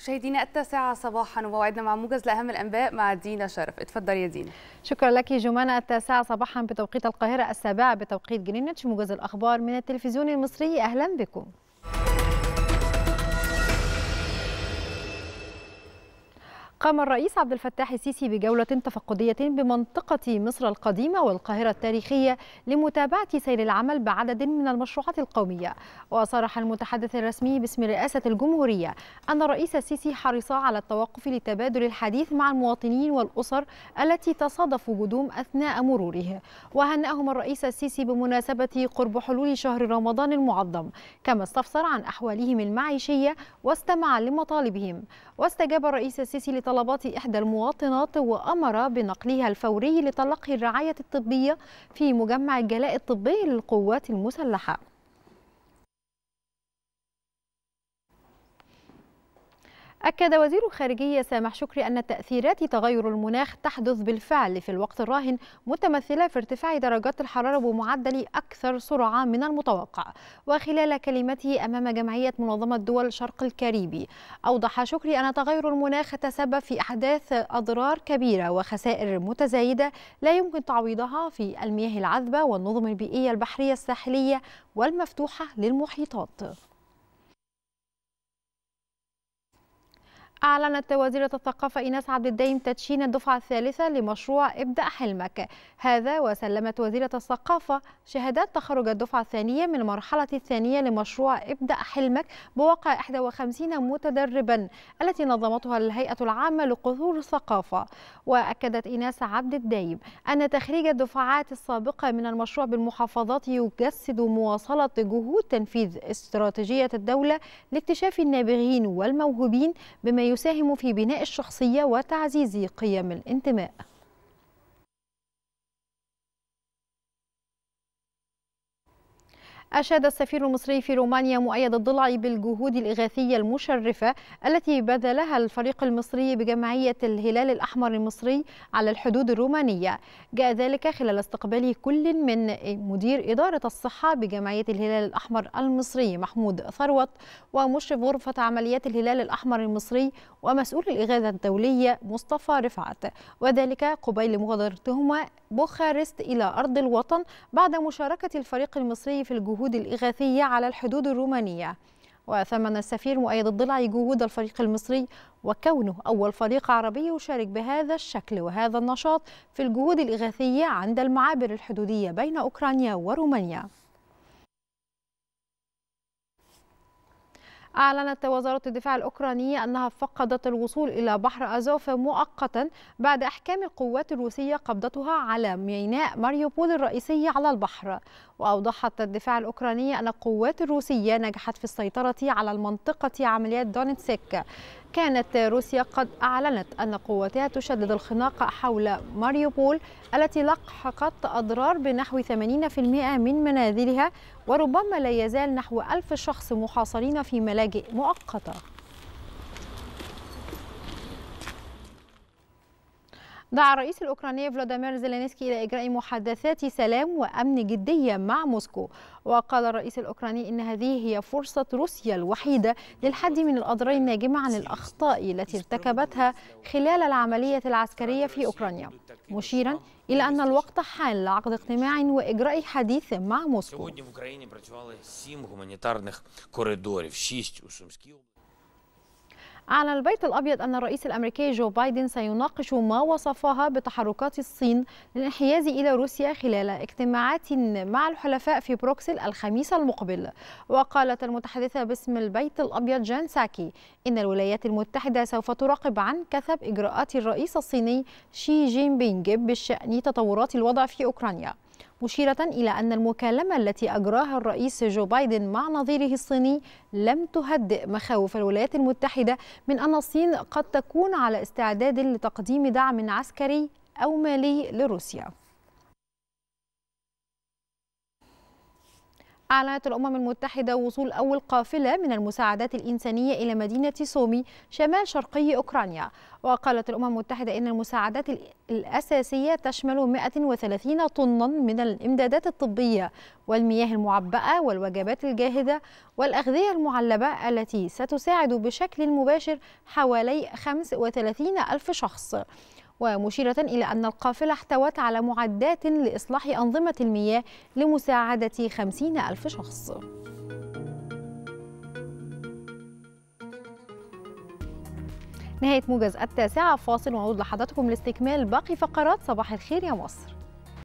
مشاهدينا التاسعة صباحا وموعدنا مع موجز لأهم الأنباء مع دينا شرف اتفضل يا دينا شكرا لك جمانة التاسعة صباحا بتوقيت القاهرة السابعة بتوقيت جرينتش موجز الأخبار من التلفزيون المصري أهلا بكم قام الرئيس عبد الفتاح السيسي بجولة تفقدية بمنطقة مصر القديمة والقاهرة التاريخية لمتابعة سير العمل بعدد من المشروعات القومية وصرح المتحدث الرسمي باسم رئاسة الجمهورية أن الرئيس السيسي حرص على التوقف لتبادل الحديث مع المواطنين والأسر التي تصادف وجودهم أثناء مروره وهنأهم الرئيس السيسي بمناسبة قرب حلول شهر رمضان المعظم كما استفسر عن أحوالهم المعيشية واستمع لمطالبهم واستجاب الرئيس السيسي طلبات إحدى المواطنات وأمر بنقلها الفوري لتلقي الرعاية الطبية في مجمع الجلاء الطبي للقوات المسلحة أكد وزير الخارجية سامح شكري أن تأثيرات تغير المناخ تحدث بالفعل في الوقت الراهن متمثلة في ارتفاع درجات الحرارة بمعدل أكثر سرعة من المتوقع وخلال كلمته أمام جمعية منظمة دول شرق الكاريبي أوضح شكري أن تغير المناخ تسبب في أحداث أضرار كبيرة وخسائر متزايدة لا يمكن تعويضها في المياه العذبة والنظم البيئية البحرية الساحلية والمفتوحة للمحيطات أعلنت وزيرة الثقافة إيناس عبد الدايم تدشين الدفعة الثالثة لمشروع ابدأ حلمك هذا وسلمت وزيرة الثقافة شهادات تخرج الدفعة الثانية من المرحلة الثانية لمشروع ابدأ حلمك بواقع 51 متدربا التي نظمتها الهيئة العامة لقصور الثقافة وأكدت إيناس عبد الدايم أن تخريج الدفعات السابقة من المشروع بالمحافظات يجسد مواصلة جهود تنفيذ استراتيجية الدولة لاكتشاف النابغين والموهوبين بما يساهم في بناء الشخصية وتعزيز قيم الانتماء أشاد السفير المصري في رومانيا مؤيد الضلعي بالجهود الإغاثية المشرفة التي بذلها الفريق المصري بجمعية الهلال الأحمر المصري على الحدود الرومانية جاء ذلك خلال استقبال كل من مدير إدارة الصحة بجمعية الهلال الأحمر المصري محمود ثروت ومشرف غرفة عمليات الهلال الأحمر المصري ومسؤول الإغاثة الدولية مصطفى رفعت وذلك قبيل مغادرتهما بوخارست إلى أرض الوطن بعد مشاركة الفريق المصري في الجهود الجهود الإغاثية على الحدود الرومانية وثمن السفير مؤيد الضلع جهود الفريق المصري وكونه أول فريق عربي يشارك بهذا الشكل وهذا النشاط في الجهود الإغاثية عند المعابر الحدودية بين أوكرانيا ورومانيا أعلنت وزارة الدفاع الأوكرانية أنها فقدت الوصول إلى بحر أزوف مؤقتا بعد إحكام القوات الروسية قبضتها على ميناء ماريوبول الرئيسي على البحر وأوضحت الدفاع الأوكرانية أن القوات الروسية نجحت في السيطرة على المنطقة عمليات دونتسك كانت روسيا قد أعلنت أن قواتها تشدد الخناق حول ماريوبول التي لحقت أضرار بنحو 80% من منازلها وربما لا يزال نحو ألف شخص محاصرين في ملاجئ مفاجئ مؤقته دعا الرئيس الأوكراني فلاديمير زيلينسكي إلى إجراء محادثات سلام وأمن جدية مع موسكو وقال الرئيس الأوكراني إن هذه هي فرصة روسيا الوحيدة للحد من الأضرار الناجمة عن الأخطاء التي ارتكبتها خلال العملية العسكرية في أوكرانيا مشيرا إلى أن الوقت حان لعقد اجتماع وإجراء حديث مع موسكو أعلن البيت الأبيض أن الرئيس الأمريكي جو بايدن سيناقش ما وصفها بتحركات الصين للانحياز إلى روسيا خلال اجتماعات مع الحلفاء في بروكسل الخميس المقبل وقالت المتحدثة باسم البيت الأبيض جان ساكي إن الولايات المتحدة سوف تراقب عن كثب إجراءات الرئيس الصيني شي جين بينج بشأن تطورات الوضع في أوكرانيا مشيرة إلى أن المكالمة التي أجراها الرئيس جو بايدن مع نظيره الصيني لم تهدئ مخاوف الولايات المتحدة من أن الصين قد تكون على استعداد لتقديم دعم عسكري أو مالي لروسيا أعلنت الأمم المتحدة وصول أول قافلة من المساعدات الإنسانية إلى مدينة سومي شمال شرقي أوكرانيا وقالت الأمم المتحدة أن المساعدات الأساسية تشمل 130 طنا من الإمدادات الطبية والمياه المعبأة والوجبات الجاهزة والأغذية المعلبة التي ستساعد بشكل مباشر حوالي 35 ألف شخص ومشيرة إلى أن القافلة احتوت على معدات لإصلاح أنظمة المياه لمساعدة خمسين ألف شخص نهاية موجز التاسعة فاصل ونعود لحضراتكم لاستكمال باقي فقرات صباح الخير يا مصر